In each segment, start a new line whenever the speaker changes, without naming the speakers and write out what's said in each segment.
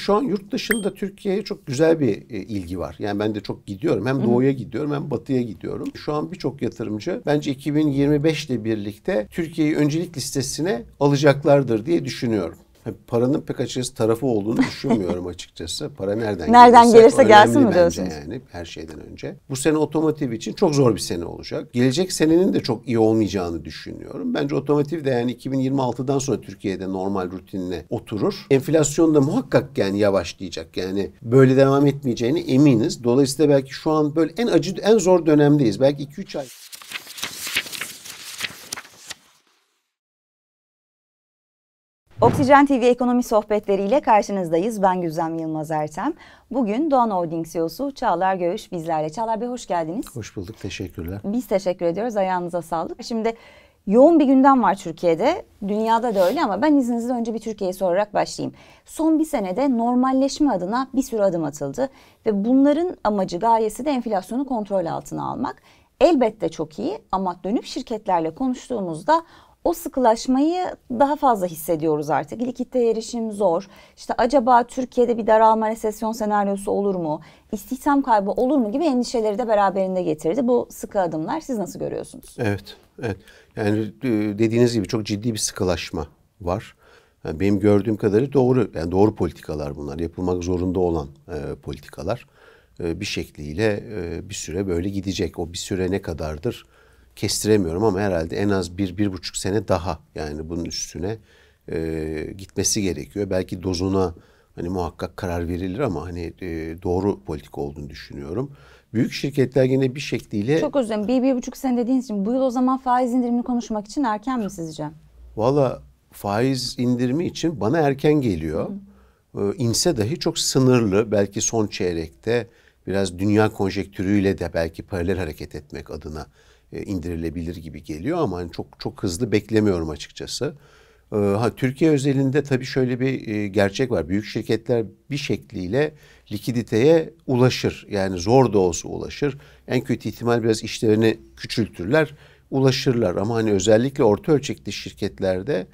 şu an yurt dışında Türkiye'ye çok güzel bir e, ilgi var. Yani ben de çok gidiyorum. Hem doğuya gidiyorum hem batıya gidiyorum. Şu an birçok yatırımcı bence 2025 ile birlikte Türkiye'yi öncelik listesine alacaklardır diye düşünüyorum. Paranın pek açıkçası tarafı olduğunu düşünmüyorum açıkçası. Para nereden, nereden gelirse, gelirse gelsin mi diyorsunuz? Yani her şeyden önce. Bu sene otomotiv için çok zor bir sene olacak. Gelecek senenin de çok iyi olmayacağını düşünüyorum. Bence otomotiv de yani 2026'dan sonra Türkiye'de normal rutinine oturur. Enflasyon da muhakkak yani yavaşlayacak. Yani böyle devam etmeyeceğini eminiz. Dolayısıyla belki şu an böyle en acı en zor dönemdeyiz. Belki 2-3 ay
Oksijen TV ekonomi sohbetleriyle karşınızdayız. Ben Güzem Yılmaz Ertem. Bugün Doğan Holding CEO'su Çağlar Göğüş bizlerle. Çağlar Bey hoş geldiniz.
Hoş bulduk, teşekkürler.
Biz teşekkür ediyoruz, ayağınıza sağlık. Şimdi yoğun bir gündem var Türkiye'de. Dünyada da öyle ama ben izninizle önce bir Türkiye'ye sorarak başlayayım. Son bir senede normalleşme adına bir sürü adım atıldı. Ve bunların amacı, gayesi de enflasyonu kontrol altına almak. Elbette çok iyi ama dönüp şirketlerle konuştuğumuzda o sıkılaşmayı daha fazla hissediyoruz artık. Likitte erişim zor. İşte acaba Türkiye'de bir daralma resesyon senaryosu olur mu? İstihdam kaybı olur mu gibi endişeleri de beraberinde getirdi. Bu sıkı adımlar siz nasıl görüyorsunuz?
Evet, evet. Yani e, dediğiniz gibi çok ciddi bir sıkılaşma var. Yani benim gördüğüm kadarı doğru, yani doğru politikalar bunlar. Yapılmak zorunda olan e, politikalar. E, bir şekliyle e, bir süre böyle gidecek. O bir süre ne kadardır? kestiremiyorum ama herhalde en az bir, bir buçuk sene daha yani bunun üstüne e, gitmesi gerekiyor. Belki dozuna hani muhakkak karar verilir ama hani e, doğru politika olduğunu düşünüyorum. Büyük şirketler yine bir şekliyle... Çok
özür dilerim. Bir, bir buçuk sene dediğiniz için bu yıl o zaman faiz indirimini konuşmak için erken mi sizce?
Valla faiz indirimi için bana erken geliyor. Hı. Ee, inse dahi çok sınırlı. Belki son çeyrekte biraz dünya konjektürüyle de belki paralel hareket etmek adına e, indirilebilir gibi geliyor ama hani çok çok hızlı beklemiyorum açıkçası. E, ha Türkiye özelinde tabii şöyle bir e, gerçek var. Büyük şirketler bir şekliyle likiditeye ulaşır. Yani zor da olsa ulaşır. En kötü ihtimal biraz işlerini küçültürler, ulaşırlar. Ama hani özellikle orta ölçekli şirketlerde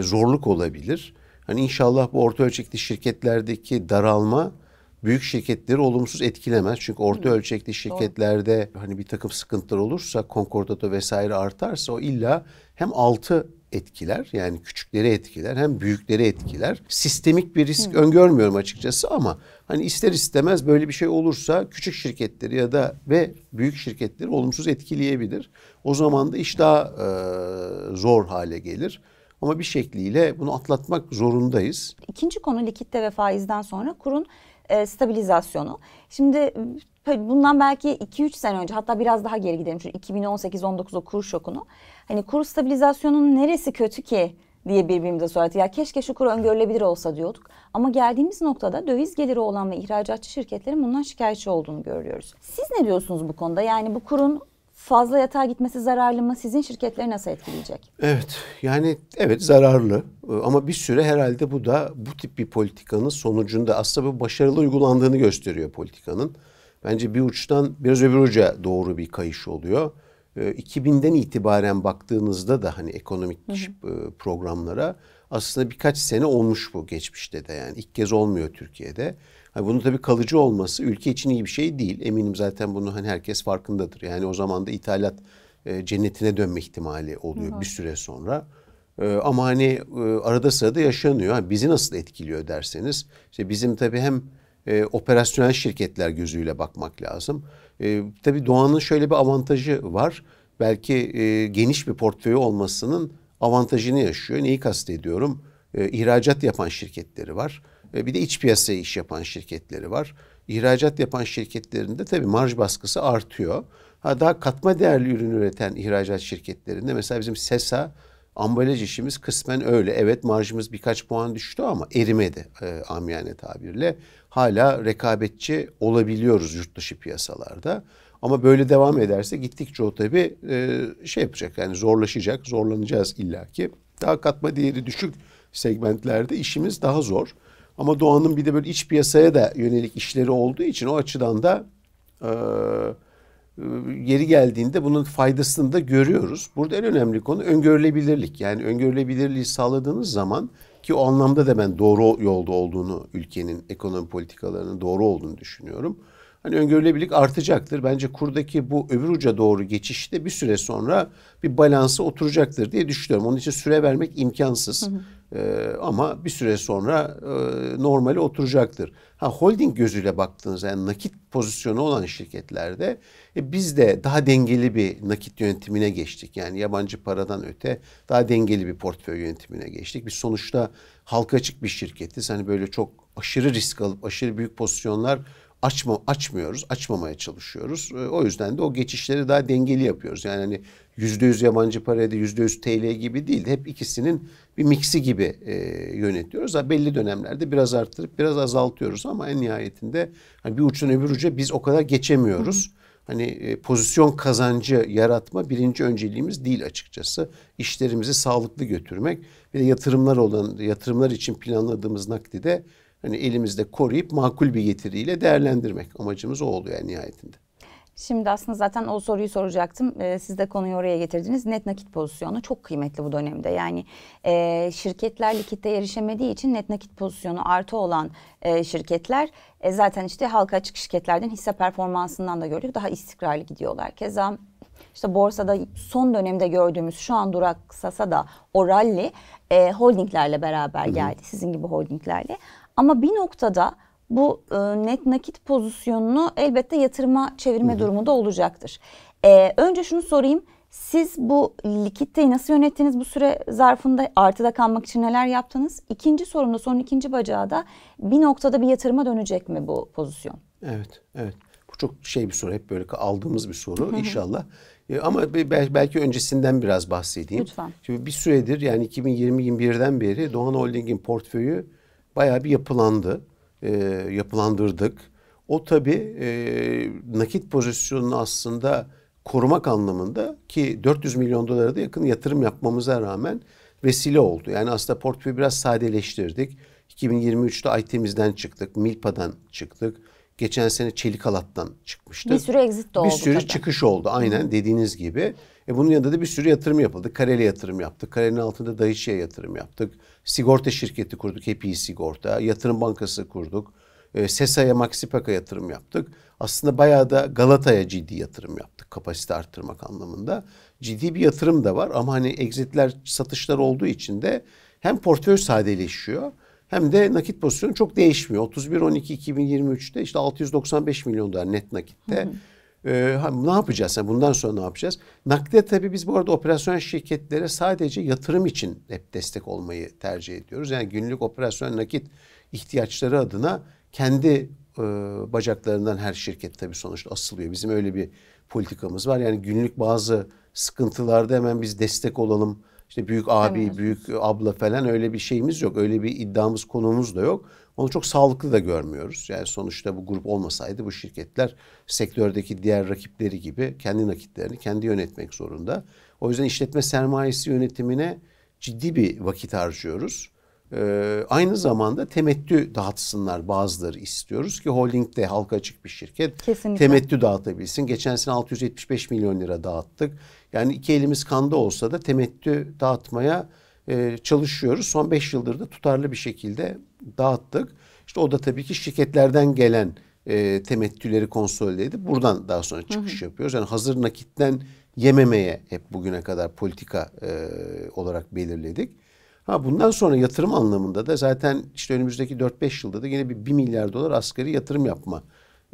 zorluk olabilir. Hani inşallah bu orta ölçekli şirketlerdeki daralma büyük şirketleri olumsuz etkilemez. Çünkü orta Hı. ölçekli şirketlerde Doğru. hani bir takım sıkıntılar olursa, konkordato vesaire artarsa o illa hem altı etkiler yani küçükleri etkiler hem büyükleri etkiler. Sistemik bir risk Hı. öngörmüyorum açıkçası ama hani ister istemez böyle bir şey olursa küçük şirketleri ya da ve büyük şirketleri olumsuz etkileyebilir. O zaman da iş daha e, zor hale gelir. Ama bir şekliyle bunu atlatmak zorundayız.
İkinci konu likitte ve faizden sonra kurun e, stabilizasyonu. Şimdi e, bundan belki 2-3 sene önce hatta biraz daha geri gidelim. Çünkü 2018-19 o kur şokunu. Hani kur stabilizasyonun neresi kötü ki diye birbirimize sorardık. Ya keşke şu kur öngörülebilir olsa diyorduk. Ama geldiğimiz noktada döviz geliri olan ve ihracatçı şirketlerin bundan şikayetçi olduğunu görüyoruz. Siz ne diyorsunuz bu konuda? Yani bu kurun fazla yatağa gitmesi zararlı mı? Sizin şirketleri nasıl etkileyecek?
Evet yani evet zararlı. Ee, ama bir süre herhalde bu da bu tip bir politikanın sonucunda aslında bir başarılı uygulandığını gösteriyor politikanın. Bence bir uçtan biraz öbür uca doğru bir kayış oluyor. 2000'den ee, itibaren baktığınızda da hani ekonomik hı hı. Iı, programlara aslında birkaç sene olmuş bu geçmişte de yani ilk kez olmuyor Türkiye'de. Hani bunun tabii kalıcı olması ülke için iyi bir şey değil. Eminim zaten bunu hani herkes farkındadır. Yani o zaman da ithalat e, cennetine dönme ihtimali oluyor hı hı. bir süre sonra. Ee, ama hani e, arada sırada yaşanıyor. Yani bizi nasıl etkiliyor derseniz işte bizim tabii hem e, operasyonel şirketler gözüyle bakmak lazım. E, tabii Doğan'ın şöyle bir avantajı var. Belki e, geniş bir portföyü olmasının avantajını yaşıyor. Neyi kastediyorum? E, ihracat yapan şirketleri var. bir de iç piyasaya iş yapan şirketleri var. İhracat yapan şirketlerinde tabii marj baskısı artıyor. Ha, daha katma değerli ürün üreten ihracat şirketlerinde mesela bizim SESA ambalaj işimiz kısmen öyle. Evet marjımız birkaç puan düştü ama erimedi e, amiyane tabirle. Hala rekabetçi olabiliyoruz yurt dışı piyasalarda. Ama böyle devam ederse gittikçe o tabii e, şey yapacak yani zorlaşacak, zorlanacağız illaki. Daha katma değeri düşük segmentlerde işimiz daha zor. Ama Doğan'ın bir de böyle iç piyasaya da yönelik işleri olduğu için o açıdan da... E, yeri geldiğinde bunun faydasını da görüyoruz. Burada en önemli konu öngörülebilirlik. Yani öngörülebilirliği sağladığınız zaman ki o anlamda da ben doğru yolda olduğunu ülkenin ekonomi politikalarının doğru olduğunu düşünüyorum hani öngörülebilirlik artacaktır. Bence kurdaki bu öbür uca doğru geçişte bir süre sonra bir balansı oturacaktır diye düşünüyorum. Onun için süre vermek imkansız. Hı hı. Ee, ama bir süre sonra e, normale oturacaktır. Ha holding gözüyle baktığınızda yani nakit pozisyonu olan şirketlerde e, biz de daha dengeli bir nakit yönetimine geçtik. Yani yabancı paradan öte daha dengeli bir portföy yönetimine geçtik. Biz sonuçta halka açık bir şirketiz. Hani böyle çok aşırı risk alıp aşırı büyük pozisyonlar açma açmıyoruz, açmamaya çalışıyoruz. Ee, o yüzden de o geçişleri daha dengeli yapıyoruz. Yani hani yüzde yüz yabancı paraydı, yüzde yüz TL gibi değil. Hep ikisinin bir miksi gibi e, yönetiyoruz. Ha, belli dönemlerde biraz arttırıp biraz azaltıyoruz ama en nihayetinde hani bir uçtan öbür uca biz o kadar geçemiyoruz. Hı hı. Hani e, pozisyon kazancı yaratma birinci önceliğimiz değil açıkçası. İşlerimizi sağlıklı götürmek ve yatırımlar olan yatırımlar için planladığımız nakdi de hani elimizde koruyup makul bir getiriyle değerlendirmek. Amacımız o oluyor nihayetinde.
Şimdi aslında zaten o soruyu soracaktım. Ee, siz de konuyu oraya getirdiniz. Net nakit pozisyonu çok kıymetli bu dönemde. Yani e, şirketler likitte erişemediği için net nakit pozisyonu artı olan e, şirketler e, zaten işte halka açık şirketlerden hisse performansından da gördük. Daha istikrarlı gidiyorlar. Keza işte borsada son dönemde gördüğümüz şu an duraksasa da o rally e, holdinglerle beraber geldi. Hı hı. Sizin gibi holdinglerle. Ama bir noktada bu e, net nakit pozisyonunu elbette yatırıma çevirme Hı. durumu da olacaktır. E, önce şunu sorayım. Siz bu likiditeyi nasıl yönettiniz bu süre zarfında artıda kalmak için neler yaptınız? İkinci sorumda son ikinci bacağı da bir noktada bir yatırıma dönecek mi bu pozisyon?
Evet, evet. Bu çok şey bir soru. Hep böyle aldığımız bir soru inşallah. E, ama belki öncesinden biraz bahsedeyim. Lütfen. Şimdi bir süredir yani 2020-21'den beri Doğan Holding'in portföyü bayağı bir yapılandı, e, yapılandırdık. O tabii e, nakit pozisyonunu aslında korumak anlamında ki 400 milyon dolara da yakın yatırım yapmamıza rağmen vesile oldu. Yani aslında portföyü biraz sadeleştirdik. 2023'te itemizden çıktık, Milpa'dan çıktık. Geçen sene Çelik Halat'tan çıkmıştık.
Bir sürü exit de oldu. Bir sürü tabii.
çıkış oldu aynen dediğiniz gibi. E bunun yanında da bir sürü yatırım yapıldı. Kareli yatırım yaptık. Karenin altında Dahişe'ye yatırım yaptık. Sigorta şirketi kurduk, HPI Sigorta. Yatırım Bankası kurduk. E, SESA'ya, Maxipak'a yatırım yaptık. Aslında bayağı da Galata'ya ciddi yatırım yaptık kapasite arttırmak anlamında. Ciddi bir yatırım da var ama hani exitler, satışlar olduğu için de hem portföy sadeleşiyor hem de nakit pozisyonu çok değişmiyor. 31 12 2023'te işte 695 milyon dolar net nakitte. Hı hı. Ee, ne yapacağız? Yani bundan sonra ne yapacağız? Nakde tabi biz bu arada operasyon şirketlere sadece yatırım için hep destek olmayı tercih ediyoruz. Yani günlük operasyonel nakit ihtiyaçları adına kendi e, bacaklarından her şirket tabi sonuçta asılıyor. Bizim öyle bir politikamız var. Yani günlük bazı sıkıntılarda hemen biz destek olalım işte büyük abi, evet. büyük abla falan öyle bir şeyimiz yok. Öyle bir iddiamız, konumuz da yok. Onu çok sağlıklı da görmüyoruz. Yani sonuçta bu grup olmasaydı bu şirketler sektördeki diğer rakipleri gibi kendi nakitlerini kendi yönetmek zorunda. O yüzden işletme sermayesi yönetimine ciddi bir vakit harcıyoruz. Ee, aynı zamanda temettü dağıtsınlar bazıları istiyoruz ki holding de halka açık bir şirket.
Kesinlikle. Temettü
dağıtabilsin. Geçen sene 675 milyon lira dağıttık. Yani iki elimiz kanda olsa da temettü dağıtmaya e, çalışıyoruz. Son beş yıldır da tutarlı bir şekilde dağıttık. İşte o da tabii ki şirketlerden gelen e, temettüleri konsolide edip buradan daha sonra çıkış hı hı. yapıyoruz. Yani hazır nakitten yememeye hep bugüne kadar politika e, olarak belirledik. Ha bundan sonra yatırım anlamında da zaten işte önümüzdeki 4-5 yılda da yine bir 1 milyar dolar asgari yatırım yapma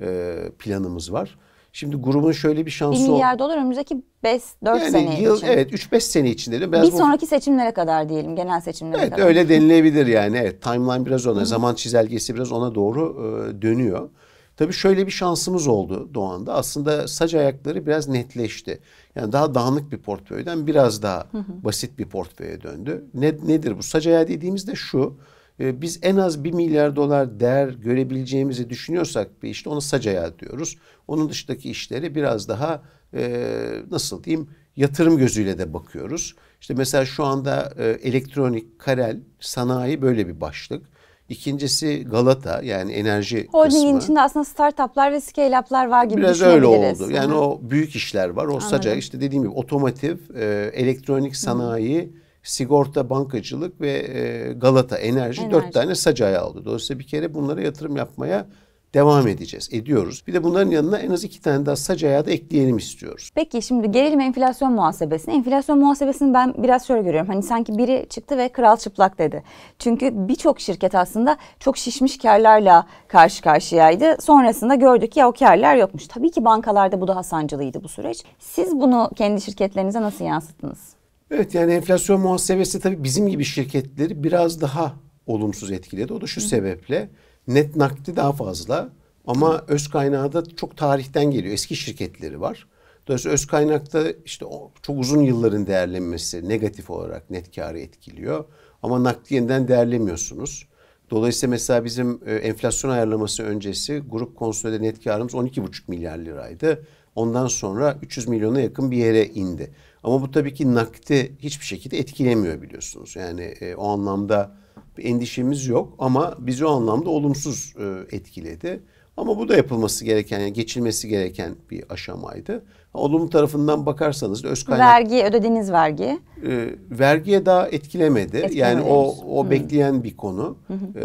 e, planımız var. Şimdi grubun şöyle bir şansı... 1 milyar
dolar önümüzdeki 5-4 yani sene yıl, için. Evet
3-5 sene içinde. De biraz bir sonraki
seçimlere kadar diyelim genel seçimlere evet, kadar. Evet öyle
denilebilir yani. Evet, timeline biraz ona, Hı. zaman çizelgesi biraz ona doğru e, dönüyor. Tabii şöyle bir şansımız oldu Doğan'da. Aslında saç ayakları biraz netleşti. Yani daha dağınık bir portföyden biraz daha hı hı. basit bir portföye döndü. Ne, nedir bu? Saç ayağı dediğimiz de şu. Ee, biz en az 1 milyar dolar değer görebileceğimizi düşünüyorsak bir işte ona sac diyoruz. Onun dışındaki işleri biraz daha e, nasıl diyeyim yatırım gözüyle de bakıyoruz. İşte mesela şu anda e, elektronik, karel, sanayi böyle bir başlık. İkincisi Galata yani enerji Holdingin kısmı. içinde
aslında startuplar ve scale-up'lar var gibi Biraz öyle oldu. Yani Hı.
o büyük işler var. O Anladım. saca işte dediğim gibi otomotiv, e, elektronik sanayi... Hı sigorta, bankacılık ve e, Galata enerji, dört tane sacaya aldı. Dolayısıyla bir kere bunlara yatırım yapmaya devam edeceğiz, ediyoruz. Bir de bunların yanına en az iki tane daha sacaya da ekleyelim istiyoruz.
Peki şimdi gelelim enflasyon muhasebesine. Enflasyon muhasebesini ben biraz şöyle görüyorum. Hani sanki biri çıktı ve kral çıplak dedi. Çünkü birçok şirket aslında çok şişmiş karlarla karşı karşıyaydı. Sonrasında gördük ki ya o karlar yokmuş. Tabii ki bankalarda bu daha sancılıydı bu süreç. Siz bunu kendi şirketlerinize nasıl yansıttınız?
Evet yani enflasyon muhasebesi tabii bizim gibi şirketleri biraz daha olumsuz etkiledi. O da şu Hı. sebeple net nakdi daha fazla ama Hı. öz kaynağı da çok tarihten geliyor. Eski şirketleri var. Dolayısıyla öz kaynakta işte o çok uzun yılların değerlenmesi negatif olarak net karı etkiliyor. Ama nakdi yeniden değerlemiyorsunuz. Dolayısıyla mesela bizim e, enflasyon ayarlaması öncesi grup konsolide net karımız 12,5 milyar liraydı. Ondan sonra 300 milyona yakın bir yere indi. Ama bu tabii ki nakde hiçbir şekilde etkilemiyor biliyorsunuz. Yani e, o anlamda bir endişemiz yok ama bizi o anlamda olumsuz e, etkiledi. Ama bu da yapılması gereken, yani geçilmesi gereken bir aşamaydı. Olumlu tarafından bakarsanız da öz kaynak...
Vergi, ödediğiniz vergi.
E, vergiye daha etkilemedi. etkilemedi. Yani o, o hmm. bekleyen bir konu. Hı E,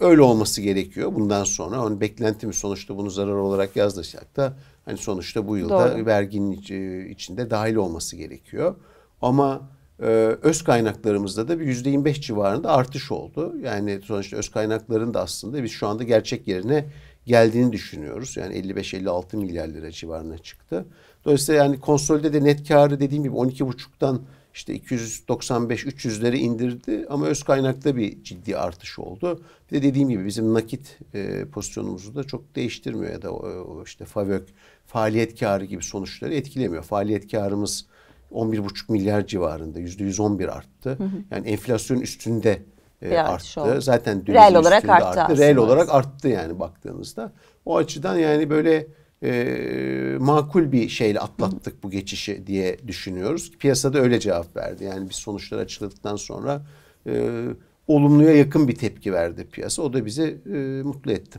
öyle olması gerekiyor bundan sonra. Yani beklentimiz sonuçta bunu zarar olarak yazdısak da Hani sonuçta bu yılda Doğru. verginin e, içinde dahil olması gerekiyor. Ama e, öz kaynaklarımızda da bir yüzde 25 civarında artış oldu. Yani sonuçta öz kaynakların da aslında biz şu anda gerçek yerine geldiğini düşünüyoruz. Yani 55-56 milyar lira civarına çıktı. Dolayısıyla yani konsolide de net karı dediğim gibi 12,5'tan işte 295-300'lere indirdi ama öz kaynakta bir ciddi artış oldu. Bir de dediğim gibi bizim nakit e, pozisyonumuzu da çok değiştirmiyor ya da o, işte FAVÖK faaliyet karı gibi sonuçları etkilemiyor. Faaliyet karımız 11,5 milyar civarında %111 arttı. Hı hı. Yani enflasyon üstünde e, arttı. Oldu. Zaten döviz reel olarak arttı. arttı. Reel olarak arttı yani baktığınızda. O açıdan yani böyle e, makul bir şeyle atlattık bu geçişi diye düşünüyoruz. Piyasada öyle cevap verdi. Yani biz sonuçları açıkladıktan sonra e, olumluya yakın bir tepki verdi piyasa. O da bizi e, mutlu etti.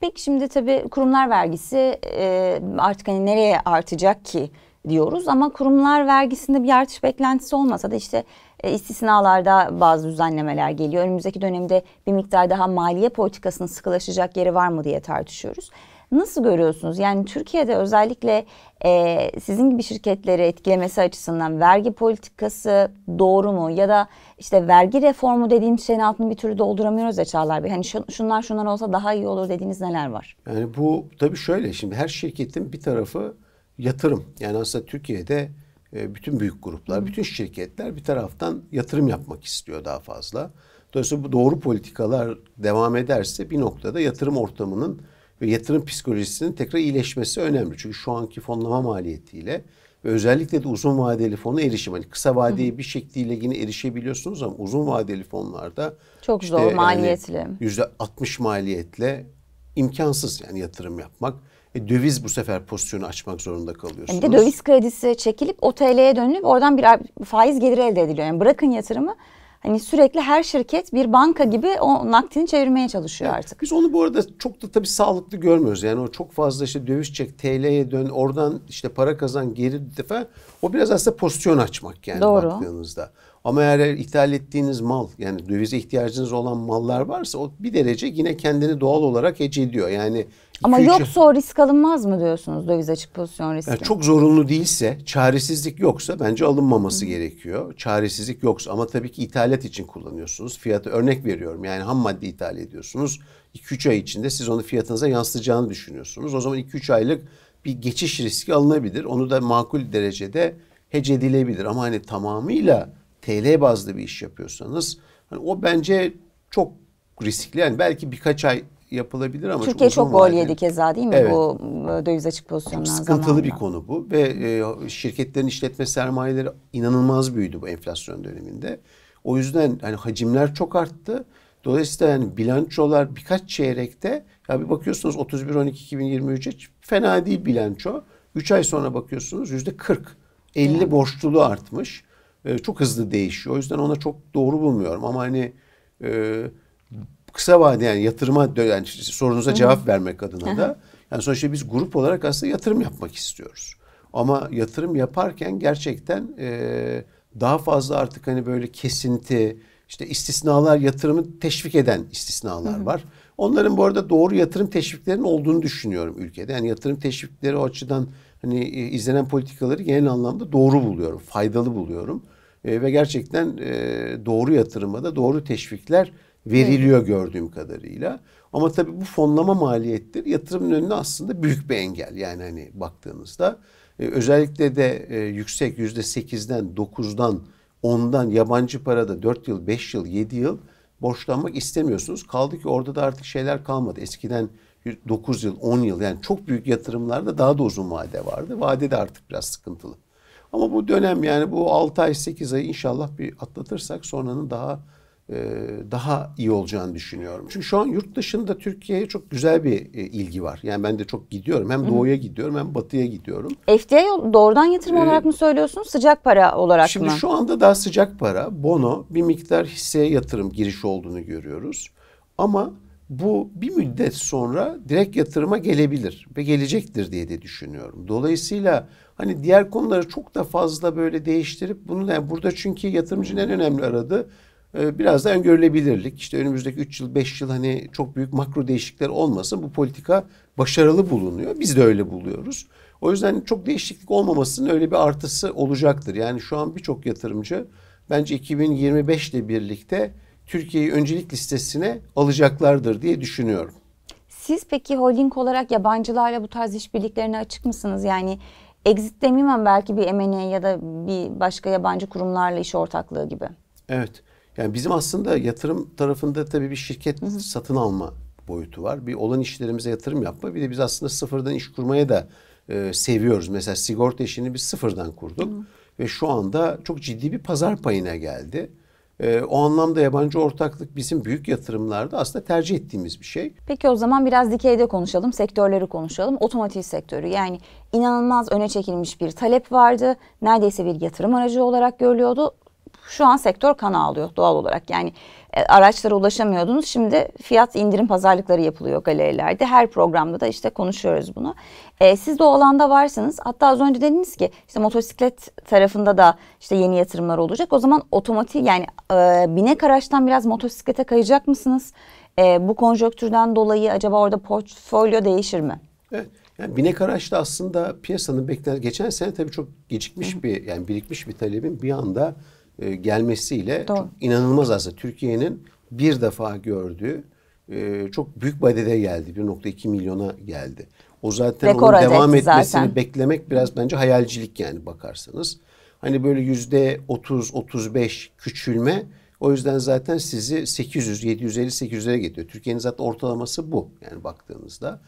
Peki şimdi tabii kurumlar vergisi e, artık hani nereye artacak ki diyoruz ama kurumlar vergisinde bir artış beklentisi olmasa da işte e, istisnalarda bazı düzenlemeler geliyor. Önümüzdeki dönemde bir miktar daha maliye politikasının sıkılaşacak yeri var mı diye tartışıyoruz. Nasıl görüyorsunuz? Yani Türkiye'de özellikle e, sizin gibi şirketleri etkilemesi açısından vergi politikası doğru mu? Ya da işte vergi reformu dediğimiz şeyin altını bir türlü dolduramıyoruz ya Çağlar Bey. Hani şunlar şunlar olsa daha iyi olur dediğiniz neler var?
Yani bu tabii şöyle şimdi her şirketin bir tarafı yatırım. Yani aslında Türkiye'de e, bütün büyük gruplar, bütün şirketler bir taraftan yatırım yapmak istiyor daha fazla. Dolayısıyla bu doğru politikalar devam ederse bir noktada yatırım ortamının ve yatırım psikolojisinin tekrar iyileşmesi önemli. Çünkü şu anki fonlama maliyetiyle ve özellikle de uzun vadeli fona erişim. Hani kısa vadeye bir şekliyle yine erişebiliyorsunuz ama uzun vadeli fonlarda
çok işte zor maliyetli.
Yüzde yani 60 maliyetle imkansız yani yatırım yapmak. E, döviz bu sefer pozisyonu açmak zorunda kalıyorsunuz. E, bir de döviz
kredisi çekilip o TL'ye dönülüp oradan bir faiz geliri elde ediliyor. Yani bırakın yatırımı Hani sürekli her şirket bir banka gibi o nakdini çevirmeye çalışıyor artık.
Biz onu bu arada çok da tabii sağlıklı görmüyoruz. Yani o çok fazla işte döviz çek, TL'ye dön, oradan işte para kazan, geri defa. O biraz aslında pozisyon açmak yani Doğru. baktığınızda. Ama eğer ithal ettiğiniz mal yani dövize ihtiyacınız olan mallar varsa o bir derece yine kendini doğal olarak hece ediyor. Yani ama üç... yoksa
o risk alınmaz mı diyorsunuz döviz açık pozisyon riski? Yani
çok zorunlu değilse, çaresizlik yoksa bence alınmaması Hı. gerekiyor. Çaresizlik yoksa ama tabii ki ithalat için kullanıyorsunuz. Fiyatı örnek veriyorum yani ham madde ithal ediyorsunuz. 2-3 ay içinde siz onu fiyatınıza yansıtacağını düşünüyorsunuz. O zaman 2-3 aylık bir geçiş riski alınabilir. Onu da makul derecede hece edilebilir. Ama hani tamamıyla TL bazlı bir iş yapıyorsanız hani o bence çok riskli. Yani belki birkaç ay yapılabilir ama Türkiye çok, gol yedi keza değil mi evet. bu
e, döviz açık pozisyonlar Sıkıntılı zamanında. bir
konu bu ve e, şirketlerin işletme sermayeleri inanılmaz büyüdü bu enflasyon döneminde. O yüzden hani hacimler çok arttı. Dolayısıyla yani bilançolar birkaç çeyrekte ya bir bakıyorsunuz 31 12 2023'e fena değil bilanço. 3 ay sonra bakıyorsunuz yüzde 40 50 evet. borçluluğu artmış e, çok hızlı değişiyor. O yüzden ona çok doğru bulmuyorum ama hani e, kısa vadeli yani yatırıma yani sorunuza Hı-hı. cevap vermek adına Hı-hı. da yani sonuçta biz grup olarak aslında yatırım yapmak istiyoruz. Ama yatırım yaparken gerçekten e, daha fazla artık hani böyle kesinti, işte istisnalar yatırımı teşvik eden istisnalar Hı-hı. var. Onların bu arada doğru yatırım teşviklerinin olduğunu düşünüyorum ülkede. Yani yatırım teşvikleri o açıdan hani e, izlenen politikaları genel anlamda doğru buluyorum, faydalı buluyorum. E, ve gerçekten e, doğru yatırıma da doğru teşvikler veriliyor evet. gördüğüm kadarıyla. Ama tabii bu fonlama maliyettir, yatırımın önüne aslında büyük bir engel. Yani hani baktığımızda e, özellikle de e, yüksek yüzde sekizden, dokuzdan, ondan yabancı parada dört yıl, beş yıl, yedi yıl borçlanmak istemiyorsunuz. Kaldı ki orada da artık şeyler kalmadı. Eskiden 9 yıl, 10 yıl yani çok büyük yatırımlarda daha da uzun vade vardı. Vade de artık biraz sıkıntılı. Ama bu dönem yani bu 6 ay 8 ay inşallah bir atlatırsak sonranın daha e, daha iyi olacağını düşünüyorum. Çünkü şu an yurt dışında Türkiye'ye çok güzel bir e, ilgi var. Yani ben de çok gidiyorum. Hem doğuya gidiyorum hem batıya gidiyorum.
FDI doğrudan yatırım ee, olarak mı söylüyorsun? Sıcak para olarak şimdi mı? Şimdi şu
anda daha sıcak para, bono, bir miktar hisseye yatırım girişi olduğunu görüyoruz. Ama bu bir müddet sonra direkt yatırıma gelebilir ve gelecektir diye de düşünüyorum. Dolayısıyla hani diğer konuları çok da fazla böyle değiştirip bunu yani burada çünkü yatırımcının en önemli aradı e, biraz da öngörülebilirlik. İşte önümüzdeki 3 yıl 5 yıl hani çok büyük makro değişiklikler olmasın bu politika başarılı bulunuyor. Biz de öyle buluyoruz. O yüzden çok değişiklik olmamasının öyle bir artısı olacaktır. Yani şu an birçok yatırımcı bence 2025 ile birlikte Türkiye'yi öncelik listesine alacaklardır diye düşünüyorum.
Siz peki holding olarak yabancılarla bu tarz işbirliklerine açık mısınız? Yani exit demeyeyim ama belki bir M&A e ya da bir başka yabancı kurumlarla iş ortaklığı gibi.
Evet. Yani bizim aslında yatırım tarafında tabii bir şirket hı hı. satın alma boyutu var. Bir olan işlerimize yatırım yapma. Bir de biz aslında sıfırdan iş kurmaya da e, seviyoruz. Mesela sigorta işini biz sıfırdan kurduk. Hı. Ve şu anda çok ciddi bir pazar payına geldi. E, o anlamda yabancı ortaklık bizim büyük yatırımlarda aslında tercih ettiğimiz bir şey.
Peki o zaman biraz dikeyde konuşalım, sektörleri konuşalım. Otomotiv sektörü yani inanılmaz öne çekilmiş bir talep vardı. Neredeyse bir yatırım aracı olarak görülüyordu şu an sektör kan ağlıyor doğal olarak. Yani e, araçlara ulaşamıyordunuz. Şimdi fiyat indirim pazarlıkları yapılıyor galerilerde. Her programda da işte konuşuyoruz bunu. E, siz de o alanda varsınız. Hatta az önce dediniz ki işte motosiklet tarafında da işte yeni yatırımlar olacak. O zaman otomotiv yani e, binek araçtan biraz motosiklete kayacak mısınız? E, bu konjonktürden dolayı acaba orada portfolyo değişir mi?
Evet. Yani binek araçlı aslında piyasanın bekler geçen sene tabii çok gecikmiş bir yani birikmiş bir talebin bir anda e, gelmesiyle Doğru. inanılmaz aslında. Türkiye'nin bir defa gördüğü e, çok büyük vadede geldi. 1.2 milyona geldi. O zaten Rekor onun devam etmesini zaten. beklemek biraz bence hayalcilik yani bakarsanız. Hani böyle yüzde 30-35 küçülme o yüzden zaten sizi 800, 750, 800'lere getiriyor. Türkiye'nin zaten ortalaması bu yani baktığımızda.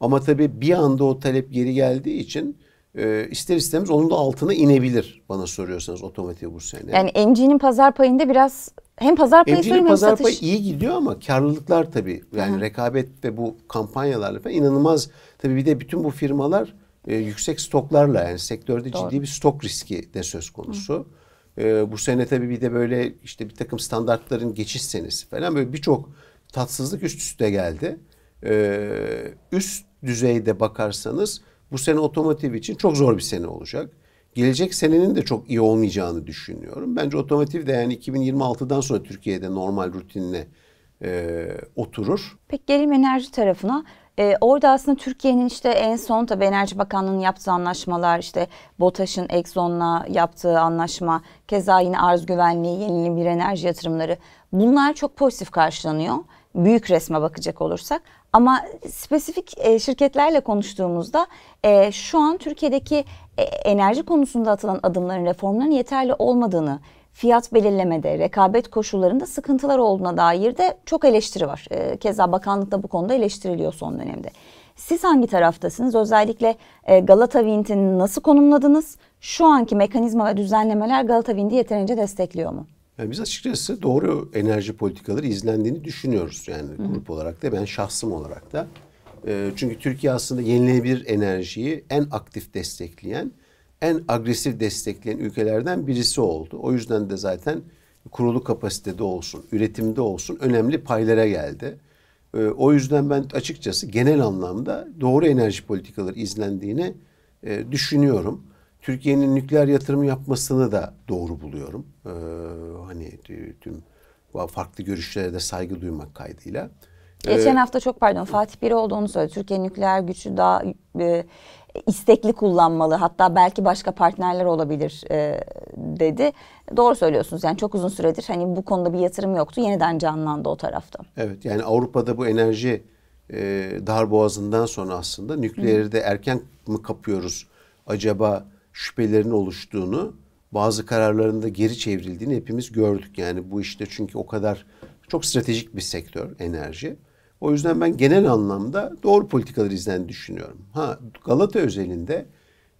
Ama tabii bir anda o talep geri geldiği için e, ister istemez onun da altına inebilir bana soruyorsanız otomotiv bu sene.
Yani MG'nin pazar payında biraz hem pazar payı MG'nin pazar satış. payı iyi
gidiyor ama karlılıklar tabii yani Hı. rekabet ve bu kampanyalarla falan inanılmaz. Tabii bir de bütün bu firmalar e, yüksek stoklarla yani sektörde Doğru. ciddi bir stok riski de söz konusu. Hı. E, bu sene tabii bir de böyle işte bir takım standartların geçiş senesi falan böyle birçok tatsızlık üst üste geldi. Ee, üst düzeyde bakarsanız bu sene otomotiv için çok zor bir sene olacak. Gelecek senenin de çok iyi olmayacağını düşünüyorum. Bence otomotiv de yani 2026'dan sonra Türkiye'de normal rutinine e, oturur.
Peki gelelim enerji tarafına. E, orada aslında Türkiye'nin işte en son tabii Enerji Bakanlığı'nın yaptığı anlaşmalar işte BOTAŞ'ın Exxon'la yaptığı anlaşma keza yine arz güvenliği, yenilenebilir enerji yatırımları bunlar çok pozitif karşılanıyor. Büyük resme bakacak olursak ama spesifik e, şirketlerle konuştuğumuzda e, şu an Türkiye'deki e, enerji konusunda atılan adımların, reformların yeterli olmadığını, fiyat belirlemede, rekabet koşullarında sıkıntılar olduğuna dair de çok eleştiri var. E, keza bakanlıkta bu konuda eleştiriliyor son dönemde. Siz hangi taraftasınız? Özellikle Galata Wind'i nasıl konumladınız? Şu anki mekanizma ve düzenlemeler Galata Wind'i yeterince destekliyor mu?
Yani biz açıkçası doğru enerji politikaları izlendiğini düşünüyoruz. Yani grup olarak da ben şahsım olarak da. Ee, çünkü Türkiye aslında yenilenebilir enerjiyi en aktif destekleyen, en agresif destekleyen ülkelerden birisi oldu. O yüzden de zaten kurulu kapasitede olsun, üretimde olsun önemli paylara geldi. Ee, o yüzden ben açıkçası genel anlamda doğru enerji politikaları izlendiğini e, düşünüyorum. Türkiye'nin nükleer yatırım yapmasını da doğru buluyorum. Ee, hani e, tüm farklı görüşlere de saygı duymak kaydıyla. Ee, Geçen ee, hafta
çok pardon Fatih Biroğlu onu söyledi. Türkiye nükleer gücü daha e, istekli kullanmalı. Hatta belki başka partnerler olabilir e, dedi. Doğru söylüyorsunuz. Yani çok uzun süredir hani bu konuda bir yatırım yoktu. Yeniden canlandı o tarafta.
Evet yani Avrupa'da bu enerji e, dar boğazından sonra aslında nükleeri de erken mi kapıyoruz? Acaba şüphelerin oluştuğunu, bazı kararlarında geri çevrildiğini hepimiz gördük. Yani bu işte çünkü o kadar çok stratejik bir sektör enerji. O yüzden ben genel anlamda doğru politikalar izlendiğini düşünüyorum. Ha Galata özelinde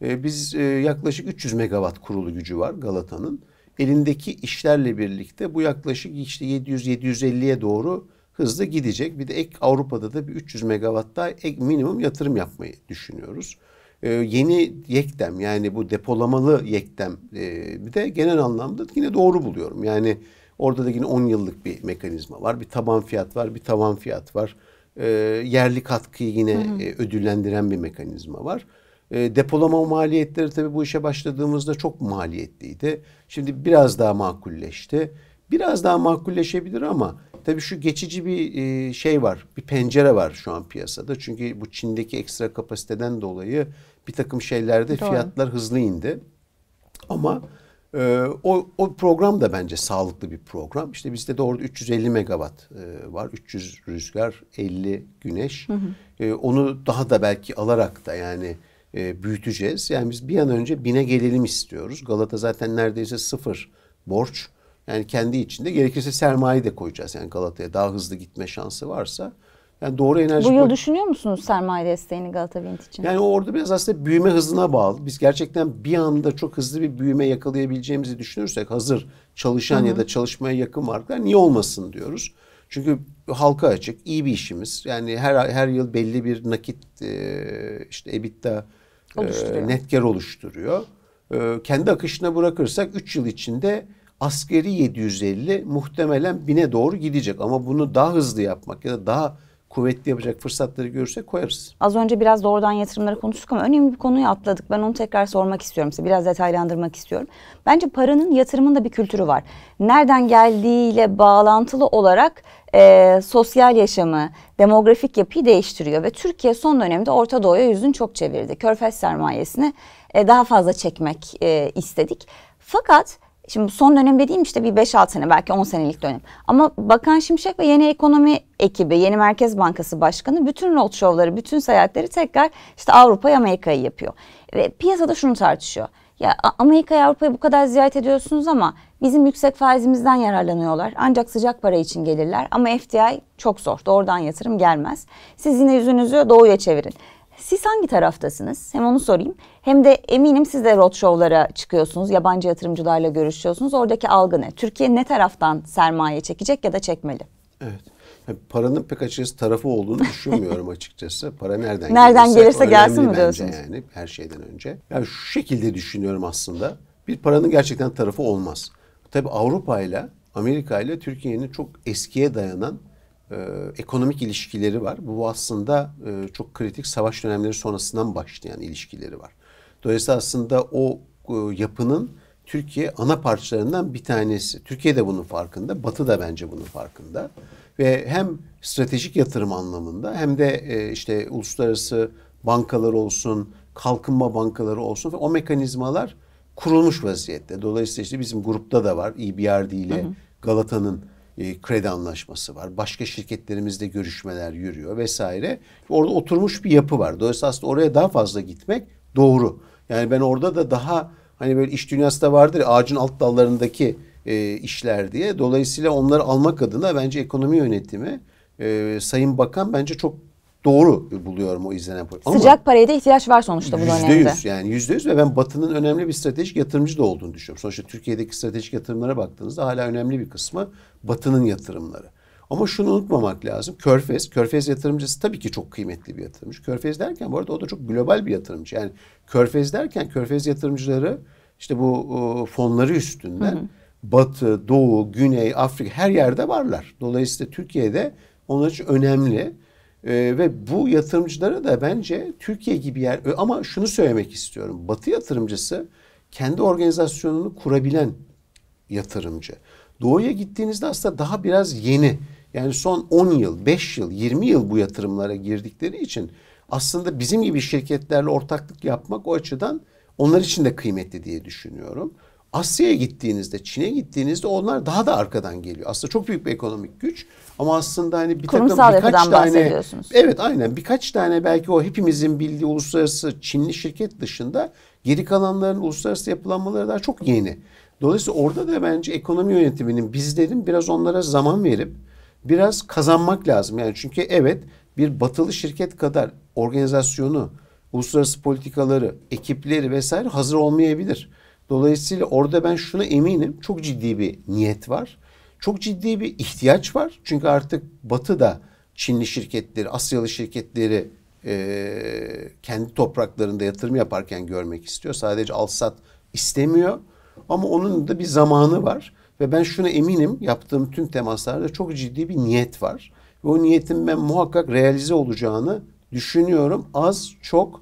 e, biz e, yaklaşık 300 megawatt kurulu gücü var Galata'nın. Elindeki işlerle birlikte bu yaklaşık işte 700-750'ye doğru hızlı gidecek. Bir de ek Avrupa'da da bir 300 megawatt daha ek minimum yatırım yapmayı düşünüyoruz e, yeni yektem yani bu depolamalı yektem e, bir de genel anlamda yine doğru buluyorum. Yani orada da yine 10 yıllık bir mekanizma var. Bir taban fiyat var, bir tavan fiyat var. E, yerli katkıyı yine hı hı. E, ödüllendiren bir mekanizma var. E, depolama maliyetleri tabii bu işe başladığımızda çok maliyetliydi. Şimdi biraz daha makulleşti. Biraz daha makulleşebilir ama tabii şu geçici bir e, şey var. Bir pencere var şu an piyasada. Çünkü bu Çin'deki ekstra kapasiteden dolayı bir takım şeylerde Doğru. fiyatlar hızlı indi. Ama e, o, o program da bence sağlıklı bir program. İşte bizde doğru 350 megawatt e, var. 300 rüzgar, 50 güneş. Hı hı. E, onu daha da belki alarak da yani e, büyüteceğiz. Yani biz bir an önce bine gelelim istiyoruz. Galata zaten neredeyse sıfır borç. Yani kendi içinde gerekirse sermaye de koyacağız. Yani Galata'ya daha hızlı gitme şansı varsa yani doğru enerji... Bu yıl bak-
düşünüyor musunuz sermaye desteğini Galata Wind için? Yani
orada biraz aslında büyüme hızına bağlı. Biz gerçekten bir anda çok hızlı bir büyüme yakalayabileceğimizi düşünürsek hazır çalışan Hı-hı. ya da çalışmaya yakın markalar niye olmasın diyoruz. Çünkü halka açık, iyi bir işimiz. Yani her her yıl belli bir nakit e, işte EBITDA e, net kar oluşturuyor. E, kendi akışına bırakırsak 3 yıl içinde askeri 750 muhtemelen 1000'e doğru gidecek. Ama bunu daha hızlı yapmak ya da daha kuvvetli yapacak fırsatları görürsek koyarız.
Az önce biraz doğrudan yatırımları konuştuk ama önemli bir konuyu atladık. Ben onu tekrar sormak istiyorum size. Biraz detaylandırmak istiyorum. Bence paranın yatırımın da bir kültürü var. Nereden geldiğiyle bağlantılı olarak e, sosyal yaşamı, demografik yapıyı değiştiriyor. Ve Türkiye son dönemde Orta Doğu'ya yüzünü çok çevirdi. Körfez sermayesini e, daha fazla çekmek e, istedik. Fakat Şimdi son dönem dediğim işte bir 5-6 sene belki 10 senelik dönem. Ama Bakan Şimşek ve yeni ekonomi ekibi, yeni Merkez Bankası Başkanı bütün road show'ları, bütün seyahatleri tekrar işte Avrupa'ya, Amerika'yı yapıyor. Ve piyasada şunu tartışıyor. Ya Amerika'ya, Avrupa'yı bu kadar ziyaret ediyorsunuz ama bizim yüksek faizimizden yararlanıyorlar. Ancak sıcak para için gelirler ama FDI çok zor. Doğrudan yatırım gelmez. Siz yine yüzünüzü doğuya çevirin. Siz hangi taraftasınız? Hem onu sorayım. Hem de eminim siz de roadshow'lara çıkıyorsunuz. Yabancı yatırımcılarla görüşüyorsunuz. Oradaki algı ne? Türkiye ne taraftan sermaye çekecek ya da çekmeli?
Evet. paranın pek açıkçası tarafı olduğunu düşünmüyorum açıkçası. Para nereden, nereden gelirse, gelirse gelsin mi diyorsunuz? Yani her şeyden önce. Yani şu şekilde düşünüyorum aslında. Bir paranın gerçekten tarafı olmaz. Tabi Avrupa ile Amerika ile Türkiye'nin çok eskiye dayanan e, ekonomik ilişkileri var. Bu aslında e, çok kritik savaş dönemleri sonrasından başlayan ilişkileri var. Dolayısıyla aslında o e, yapının Türkiye ana parçalarından bir tanesi. Türkiye de bunun farkında, Batı da bence bunun farkında. Ve hem stratejik yatırım anlamında hem de e, işte uluslararası bankalar olsun, kalkınma bankaları olsun o mekanizmalar kurulmuş vaziyette. Dolayısıyla işte bizim grupta da var EBRD ile Galata'nın e, kredi anlaşması var. Başka şirketlerimizde görüşmeler yürüyor vesaire. Orada oturmuş bir yapı var. Dolayısıyla aslında oraya daha fazla gitmek doğru. Yani ben orada da daha hani böyle iş dünyasında da vardır ağacın alt dallarındaki e, işler diye. Dolayısıyla onları almak adına bence ekonomi yönetimi e, Sayın Bakan bence çok doğru buluyorum o izlenen politika. Sıcak
Ama paraya da ihtiyaç var sonuçta bu dönemde. %100
yani %100 ve ben Batı'nın önemli bir stratejik yatırımcı da olduğunu düşünüyorum. Sonuçta Türkiye'deki stratejik yatırımlara baktığınızda hala önemli bir kısmı Batı'nın yatırımları. Ama şunu unutmamak lazım. Körfez, Körfez yatırımcısı tabii ki çok kıymetli bir yatırımcı. Körfez derken bu arada o da çok global bir yatırımcı. Yani Körfez derken Körfez yatırımcıları işte bu e, fonları üstünden hı hı. Batı, Doğu, Güney, Afrika her yerde varlar. Dolayısıyla Türkiye'de onlar için önemli. E, ve bu yatırımcılara da bence Türkiye gibi yer ama şunu söylemek istiyorum. Batı yatırımcısı kendi organizasyonunu kurabilen yatırımcı. Doğuya gittiğinizde aslında daha biraz yeni. Yani son 10 yıl, 5 yıl, 20 yıl bu yatırımlara girdikleri için aslında bizim gibi şirketlerle ortaklık yapmak o açıdan onlar için de kıymetli diye düşünüyorum. Asya'ya gittiğinizde, Çin'e gittiğinizde onlar daha da arkadan geliyor. Aslında çok büyük bir ekonomik güç ama aslında hani bir Kurumsal birkaç tane Evet aynen birkaç tane belki o hepimizin bildiği uluslararası Çinli şirket dışında geri kalanların uluslararası yapılanmaları daha çok yeni. Dolayısıyla orada da bence ekonomi yönetiminin bizlerin biraz onlara zaman verip biraz kazanmak lazım. Yani çünkü evet bir batılı şirket kadar organizasyonu, uluslararası politikaları, ekipleri vesaire hazır olmayabilir. Dolayısıyla orada ben şuna eminim. Çok ciddi bir niyet var. Çok ciddi bir ihtiyaç var. Çünkü artık Batı da Çinli şirketleri, Asyalı şirketleri e, kendi topraklarında yatırım yaparken görmek istiyor. Sadece alsat istemiyor. Ama onun da bir zamanı var. Ve ben şuna eminim yaptığım tüm temaslarda çok ciddi bir niyet var. Ve o niyetin ben muhakkak realize olacağını düşünüyorum. Az çok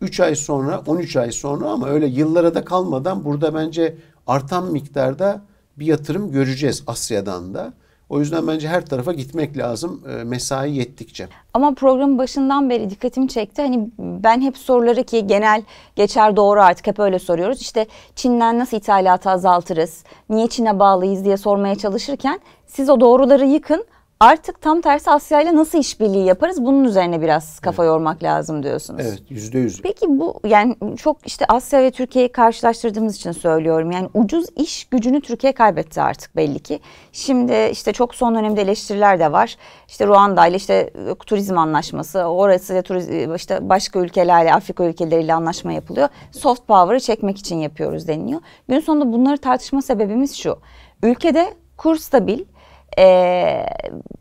3 ay sonra 13 ay sonra ama öyle yıllara da kalmadan burada bence artan miktarda bir yatırım göreceğiz Asya'dan da. O yüzden bence her tarafa gitmek lazım e, mesai yettikçe. Ama
programın başından beri dikkatimi çekti. Hani ben hep soruları ki genel geçer doğru artık hep öyle soruyoruz. İşte Çin'den nasıl ithalatı azaltırız? Niye Çin'e bağlıyız diye sormaya çalışırken siz o doğruları yıkın. Artık tam tersi Asya ile nasıl işbirliği yaparız? Bunun üzerine biraz kafa evet. yormak lazım diyorsunuz. Evet, yüzde yüz. Peki bu yani çok işte Asya ve Türkiye'yi karşılaştırdığımız için söylüyorum. Yani ucuz iş gücünü Türkiye kaybetti artık belli ki. Şimdi işte çok son dönemde eleştiriler de var. İşte Ruanda ile işte e, turizm anlaşması, orası ile işte başka ülkelerle, Afrika ülkeleriyle anlaşma yapılıyor. Soft power'ı çekmek için yapıyoruz deniliyor. Gün sonunda bunları tartışma sebebimiz şu. Ülkede kur stabil, e,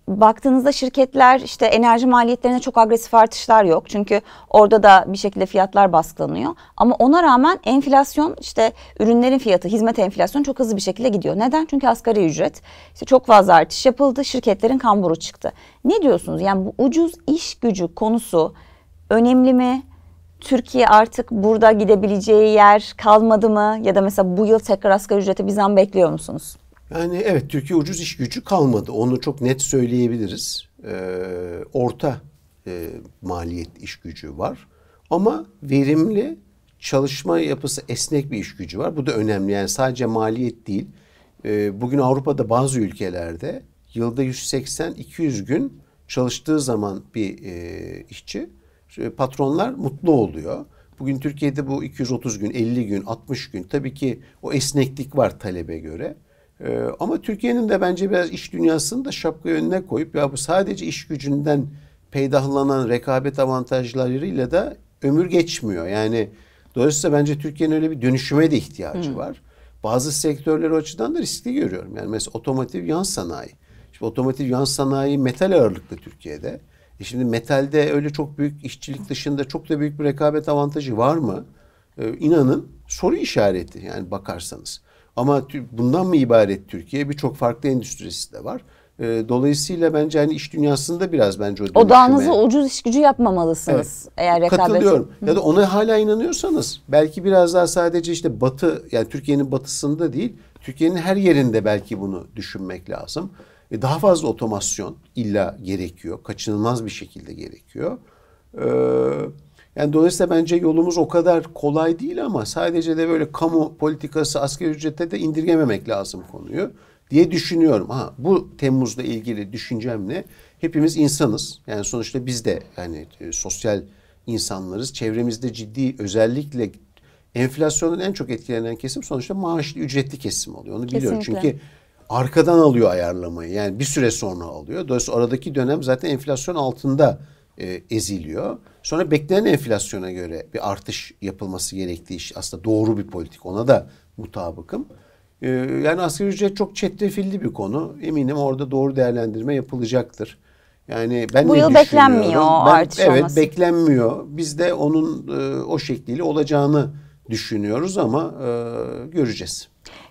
baktığınızda şirketler işte enerji maliyetlerine çok agresif artışlar yok. Çünkü orada da bir şekilde fiyatlar baskılanıyor. Ama ona rağmen enflasyon işte ürünlerin fiyatı, hizmet enflasyonu çok hızlı bir şekilde gidiyor. Neden? Çünkü asgari ücret işte çok fazla artış yapıldı. Şirketlerin kamburu çıktı. Ne diyorsunuz? Yani bu ucuz iş gücü konusu önemli mi? Türkiye artık burada gidebileceği yer kalmadı mı? Ya da mesela bu yıl tekrar asgari ücrete bir zam bekliyor musunuz?
Yani evet Türkiye ucuz iş gücü kalmadı. Onu çok net söyleyebiliriz. Ee, orta e, maliyet iş gücü var. Ama verimli çalışma yapısı esnek bir iş gücü var. Bu da önemli. Yani sadece maliyet değil. Ee, bugün Avrupa'da bazı ülkelerde yılda 180-200 gün çalıştığı zaman bir e, işçi e, patronlar mutlu oluyor. Bugün Türkiye'de bu 230 gün, 50 gün, 60 gün tabii ki o esneklik var talebe göre. Ee, ama Türkiye'nin de bence biraz iş dünyasını da şapka önüne koyup ya bu sadece iş gücünden peydahlanan rekabet avantajlarıyla da ömür geçmiyor. Yani dolayısıyla bence Türkiye'nin öyle bir dönüşüme de ihtiyacı hmm. var. Bazı sektörler açısından da riskli görüyorum. Yani mesela otomotiv yan sanayi. Şimdi otomotiv yan sanayi metal ağırlıklı Türkiye'de. E şimdi metalde öyle çok büyük işçilik dışında çok da büyük bir rekabet avantajı var mı? Ee, inanın soru işareti yani bakarsanız. Ama bundan mı ibaret Türkiye? Birçok farklı endüstrisi de var. Ee, dolayısıyla bence hani iş dünyasında biraz bence o dönüşüme... Odağınızı
ucuz iş gücü yapmamalısınız evet. eğer rekabet... Katılıyorum. Hı. Ya da
ona hala inanıyorsanız belki biraz daha sadece işte batı yani Türkiye'nin batısında değil Türkiye'nin her yerinde belki bunu düşünmek lazım. E, daha fazla otomasyon illa gerekiyor. Kaçınılmaz bir şekilde gerekiyor. Eee yani dolayısıyla bence yolumuz o kadar kolay değil ama sadece de böyle kamu politikası asgari ücrete de indirgememek lazım konuyu diye düşünüyorum. Ha bu Temmuz'la ilgili düşüncem ne? Hepimiz insanız. Yani sonuçta biz de yani e, sosyal insanlarız. Çevremizde ciddi özellikle enflasyonun en çok etkilenen kesim sonuçta maaşlı ücretli kesim oluyor. Onu biliyorum. Kesinlikle. Çünkü arkadan alıyor ayarlamayı. Yani bir süre sonra alıyor. Dolayısıyla aradaki dönem zaten enflasyon altında e, eziliyor. Sonra beklenen enflasyona göre bir artış yapılması gerektiği iş aslında doğru bir politik. Ona da mutabıkım. E, yani asgari ücret çok çetrefilli bir konu. Eminim orada doğru değerlendirme yapılacaktır. Yani ben Bu yıl beklenmiyor ben, artış evet, olması. Evet beklenmiyor. Biz de onun e, o şekliyle olacağını düşünüyoruz ama e, göreceğiz.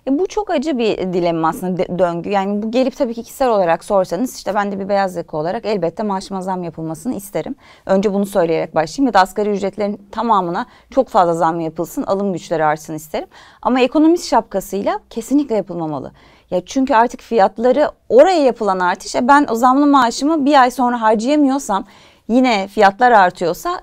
E bu çok acı bir dilemma aslında döngü. Yani bu gelip tabii ki kişisel olarak sorsanız işte ben de bir beyaz yaka olarak elbette maaşıma zam yapılmasını isterim. Önce bunu söyleyerek başlayayım ya da asgari ücretlerin tamamına çok fazla zam yapılsın, alım güçleri artsın isterim. Ama ekonomist şapkasıyla kesinlikle yapılmamalı. Ya çünkü artık fiyatları oraya yapılan artış. E ben o zamlı maaşımı bir ay sonra harcayamıyorsam yine fiyatlar artıyorsa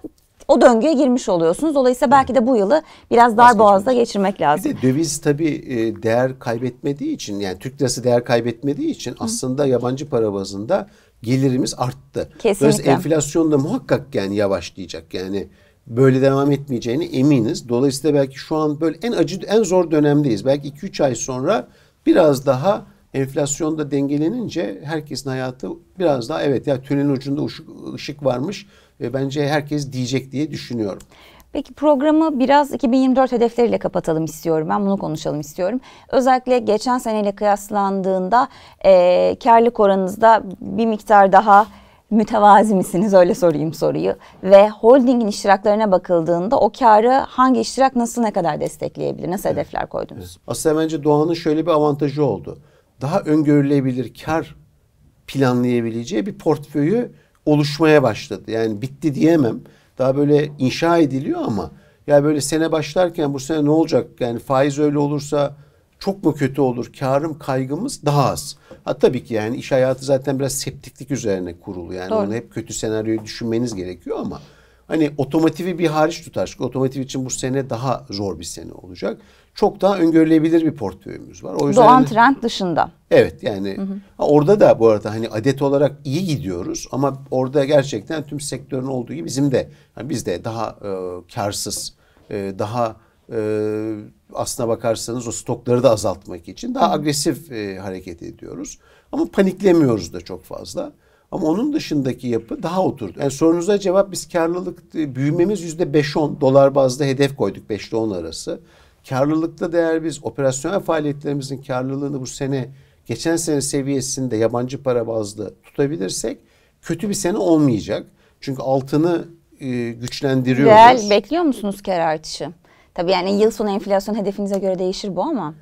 o döngüye girmiş oluyorsunuz. Dolayısıyla belki de bu yılı biraz dar boğazda
geçirmek lazım. Bir de döviz tabii e, değer kaybetmediği için yani Türk lirası değer kaybetmediği için aslında yabancı para bazında gelirimiz arttı. Kesinlikle. Dolayısıyla enflasyon da muhakkak yani yavaşlayacak. Yani böyle devam etmeyeceğini eminiz. Dolayısıyla belki şu an böyle en acı en zor dönemdeyiz. Belki 2-3 ay sonra biraz daha enflasyonda dengelenince herkesin hayatı biraz daha evet ya tünelin ucunda ışık, ışık varmış e, bence herkes diyecek diye düşünüyorum.
Peki programı biraz 2024 hedefleriyle kapatalım istiyorum. Ben bunu konuşalım istiyorum. Özellikle geçen seneyle kıyaslandığında e, karlılık oranınızda bir miktar daha mütevazi misiniz öyle sorayım soruyu. Ve holdingin iştiraklarına bakıldığında o karı hangi iştirak nasıl ne kadar destekleyebilir? Nasıl evet. hedefler koydunuz?
Aslında bence Doğan'ın şöyle bir avantajı oldu. Daha öngörülebilir kar planlayabileceği bir portföyü oluşmaya başladı. Yani bitti diyemem. Daha böyle inşa ediliyor ama ya böyle sene başlarken bu sene ne olacak? Yani faiz öyle olursa çok mu kötü olur? Karım kaygımız daha az. Ha tabii ki yani iş hayatı zaten biraz septiklik üzerine kurulu. Yani Doğru. onu hep kötü senaryoyu düşünmeniz gerekiyor ama Hani otomotivi bir hariç tutar. Çünkü otomotiv için bu sene daha zor bir sene olacak. Çok daha öngörülebilir bir portföyümüz var. O yüzden Doğan hani
trend dışında.
Evet yani hı hı. orada da bu arada hani adet olarak iyi gidiyoruz ama orada gerçekten tüm sektörün olduğu gibi bizim de yani biz de daha e, karsız, e, daha e, aslına bakarsanız o stokları da azaltmak için daha agresif e, hareket ediyoruz. Ama paniklemiyoruz da çok fazla. Ama onun dışındaki yapı daha oturdu. Yani sorunuza cevap biz karlılık e, büyümemiz yüzde beş on dolar bazda hedef koyduk beşle on arası. Karlılıkta değer biz operasyonel faaliyetlerimizin karlılığını bu sene geçen sene seviyesinde yabancı para bazlı tutabilirsek kötü bir sene olmayacak. Çünkü altını e, güçlendiriyoruz. Reel
bekliyor musunuz kar artışı? Tabii yani yıl sonu enflasyon hedefinize göre değişir bu ama.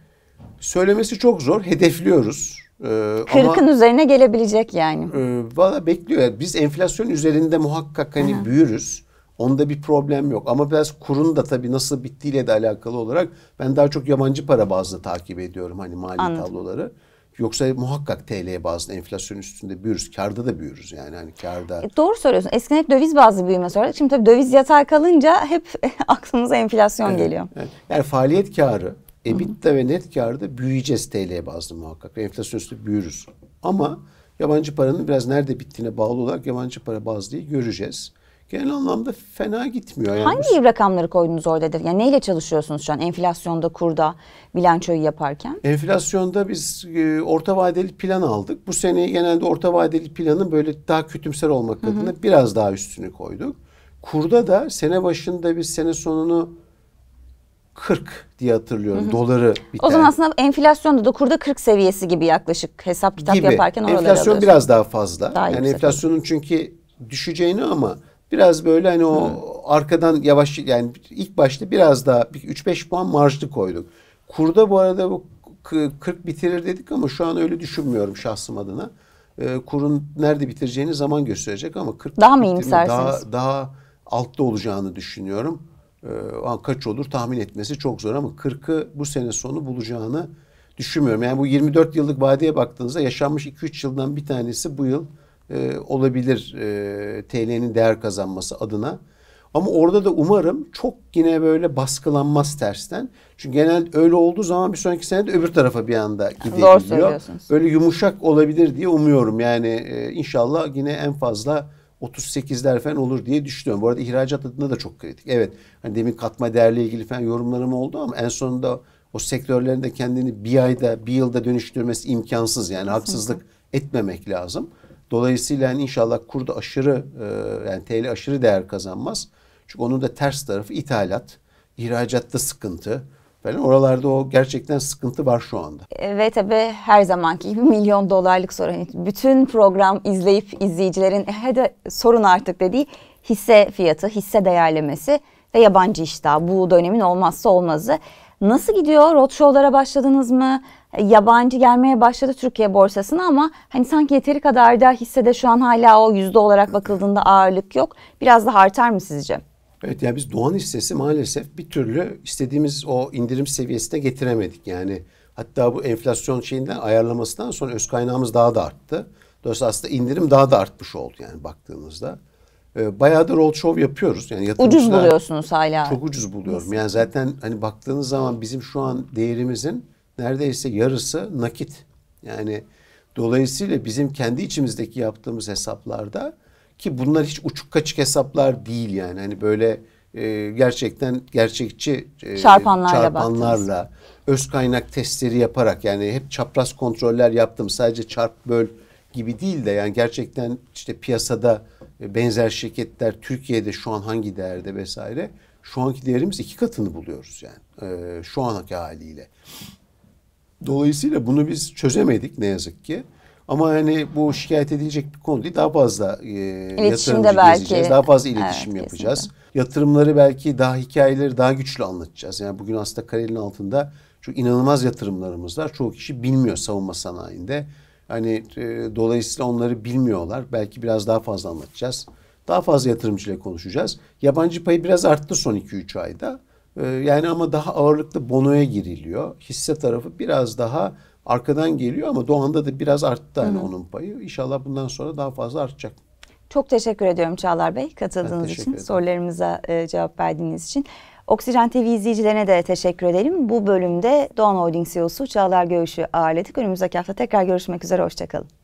Söylemesi çok zor. Hedefliyoruz. Ee, 40'ın
üzerine gelebilecek yani.
E, ee, Valla bekliyor. Yani biz enflasyon üzerinde muhakkak hani Hı. büyürüz. Onda bir problem yok. Ama biraz kurun da tabii nasıl bittiğiyle de alakalı olarak ben daha çok yabancı para bazlı takip ediyorum hani mali Anladım. tabloları. Yoksa muhakkak TL bazlı enflasyon üstünde büyürüz. Karda da büyürüz yani hani karda. E
doğru söylüyorsun. Eskiden hep döviz bazlı büyüme sonra. Şimdi tabii döviz yatay kalınca hep aklımıza enflasyon evet, geliyor.
Evet. Yani faaliyet karı EBITDA ve net karda büyüyeceğiz TL bazlı muhakkak. Enflasyon üstü büyürüz. Ama yabancı paranın biraz nerede bittiğine bağlı olarak yabancı para bazlıyı göreceğiz. Genel anlamda fena gitmiyor. Yani. Hangi
rakamları koydunuz oradadır? Yani neyle çalışıyorsunuz şu an enflasyonda, kurda, bilançoyu yaparken?
Enflasyonda biz e, orta vadeli plan aldık. Bu sene genelde orta vadeli planın böyle daha kötümser olmak adına biraz daha üstünü koyduk. Kurda da sene başında biz sene sonunu 40 diye hatırlıyorum hı hı. doları. Bir o zaman
aslında enflasyonda da kurda 40 seviyesi gibi yaklaşık hesap
kitap gibi. yaparken oralara Enflasyon alıyorsun. biraz daha fazla. Daha yani enflasyonun çünkü düşeceğini ama biraz böyle hani o hı. arkadan yavaş yani ilk başta biraz daha 3-5 puan marjlı koyduk. Kurda bu arada bu 40 bitirir dedik ama şu an öyle düşünmüyorum şahsım adına. E, kurun nerede bitireceğini zaman gösterecek ama 40 daha mı iyimsersiniz? Daha daha altta olacağını düşünüyorum e, kaç olur tahmin etmesi çok zor ama 40'ı bu sene sonu bulacağını düşünmüyorum. Yani bu 24 yıllık vadeye baktığınızda yaşanmış 2-3 yıldan bir tanesi bu yıl e, olabilir e, TL'nin değer kazanması adına. Ama orada da umarım çok yine böyle baskılanmaz tersten. Çünkü genel öyle olduğu zaman bir sonraki sene de öbür tarafa bir anda gidebiliyor. Doğru söylüyorsunuz. Böyle yumuşak olabilir diye umuyorum. Yani e, inşallah yine en fazla 38'ler falan olur diye düşünüyorum. Bu arada ihracat adına da çok kritik. Evet hani demin katma değerle ilgili falan yorumlarım oldu ama en sonunda o sektörlerin de kendini bir ayda bir yılda dönüştürmesi imkansız. Yani haksızlık etmemek lazım. Dolayısıyla yani inşallah kurda aşırı e, yani TL aşırı değer kazanmaz. Çünkü onun da ters tarafı ithalat, ihracatta sıkıntı falan oralarda o gerçekten sıkıntı var şu anda.
E, ve tabii her zamanki gibi milyon dolarlık sorun. Hani bütün program izleyip izleyicilerin e, hadi sorun artık dediği hisse fiyatı, hisse değerlemesi ve yabancı iştah. Bu dönemin olmazsa olmazı. Nasıl gidiyor? Roadshow'lara başladınız mı? E, yabancı gelmeye başladı Türkiye borsasına ama hani sanki yeteri kadar da hissede şu an hala o yüzde olarak bakıldığında ağırlık yok. Biraz daha artar mı sizce?
Evet yani biz Doğan hissesi maalesef bir türlü istediğimiz o indirim seviyesine getiremedik. Yani hatta bu enflasyon şeyinden ayarlamasından sonra öz kaynağımız daha da arttı. Dolayısıyla aslında indirim daha da artmış oldu yani baktığımızda. Ee, bayağı da roadshow yapıyoruz. Yani ucuz buluyorsunuz hala. Çok ucuz buluyorum. Yani zaten hani baktığınız zaman bizim şu an değerimizin neredeyse yarısı nakit. Yani dolayısıyla bizim kendi içimizdeki yaptığımız hesaplarda ki bunlar hiç uçuk kaçık hesaplar değil yani. Hani böyle e, gerçekten gerçekçi e, çarpanlarla, çarpanlarla öz kaynak testleri yaparak yani hep çapraz kontroller yaptım. Sadece çarp böl gibi değil de yani gerçekten işte piyasada e, benzer şirketler Türkiye'de şu an hangi değerde vesaire şu anki değerimiz iki katını buluyoruz yani e, şu anki haliyle. Dolayısıyla bunu biz çözemedik ne yazık ki. Ama hani bu şikayet edilecek bir konu değil. Daha fazla e, yatırımcı belki. gezeceğiz. Daha fazla iletişim evet, yapacağız. Kesinlikle. Yatırımları belki daha hikayeleri daha güçlü anlatacağız. Yani bugün aslında karenin altında çok inanılmaz yatırımlarımız var. Çoğu kişi bilmiyor savunma sanayinde. Hani e, dolayısıyla onları bilmiyorlar. Belki biraz daha fazla anlatacağız. Daha fazla yatırımcıyla konuşacağız. Yabancı payı biraz arttı son 2-3 ayda. E, yani ama daha ağırlıklı bonoya giriliyor. Hisse tarafı biraz daha arkadan geliyor ama Doğan'da da biraz arttı hani onun payı. İnşallah bundan sonra daha fazla artacak.
Çok teşekkür ediyorum Çağlar Bey katıldığınız için, ederim. sorularımıza e, cevap verdiğiniz için. Oksijen TV izleyicilerine de teşekkür edelim. Bu bölümde Doğan Holding CEO'su Çağlar Göğüş'ü ağırladık. Önümüzdeki hafta tekrar görüşmek üzere, hoşçakalın.